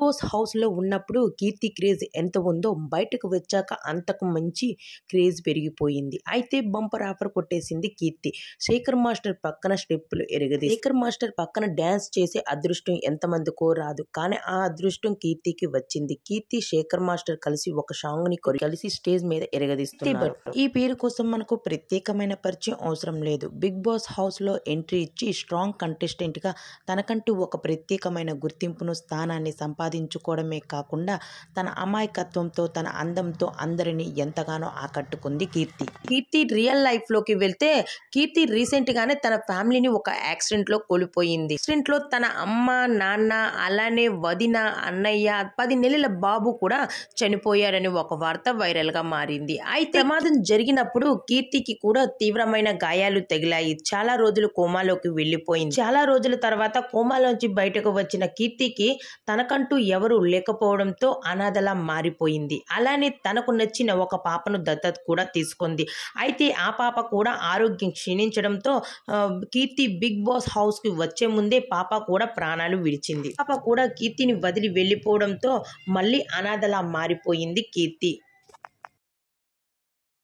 big boss హౌస్లో ఉన్నప్పుడు కీర్తి craze ఎంత ఉందో బయటకు వచ్చాక అంతకు మంచి క్రేజ్ పెరిగిపోయింది అయితే బంపర్ ఆఫర్ కొట్టేసింది కీర్తి శేఖర్ మాస్టర్ పక్కన స్టెప్పులు ఎరగది శేఖర్ మాస్టర్ పక్కన డ్యాన్స్ చేసే అదృష్టం ఎంతమందికో రాదు కానీ ఆ అదృష్టం కీర్తికి వచ్చింది కీర్తి శేఖర్ మాస్టర్ కలిసి ఒక సాంగ్ ని కలిసి స్టేజ్ మీద ఎరగదిస్తుంది ఈ పేరు కోసం మనకు ప్రత్యేకమైన పరిచయం అవసరం లేదు బిగ్ బాస్ హౌస్ లో ఎంట్రీ ఇచ్చి స్ట్రాంగ్ కంటెస్టెంట్ గా తనకంటూ ఒక ప్రత్యేకమైన గుర్తింపును స్థానాన్ని సంపాదించారు సంపాదించుకోవడమే కాకుండా తన అమాయకత్వంతో తన అందంతో అందరినీ ఎంతగానో ఆకట్టుకుంది కీర్తి కీర్తి రియల్ లైఫ్లోకి వెళ్తే కీర్తి రీసెంట్ గానే తన ఫ్యామిలీని ఒక యాక్సిడెంట్లో కోల్పోయింది లో తన అమ్మ నాన్న అలానే వదిన అన్నయ్య పది నెలల బాబు కూడా చనిపోయారని ఒక వార్త వైరల్ గా మారింది అయితే ప్రమాదం జరిగినప్పుడు కీర్తికి కూడా తీవ్రమైన గాయాలు తగిలాయి చాలా రోజులు కోమాలోకి వెళ్ళిపోయింది చాలా రోజుల తర్వాత కోమాలోంచి బయటకు వచ్చిన కీర్తికి తనకంటూ ఎవరూ లేకపోవడంతో అనాథలా మారిపోయింది అలానే తనకు నచ్చిన ఒక పాపను దత్తత కూడా తీసుకుంది అయితే ఆ పాప కూడా ఆరోగ్యం క్షీణించడంతో కీర్తి బిగ్ బాస్ హౌస్కి వచ్చే ముందే పాప కూడా ప్రాణాలు విడిచింది పాప కూడా కీర్తిని వదిలి వెళ్ళిపోవడంతో మళ్ళీ అనాథలా మారిపోయింది కీర్తి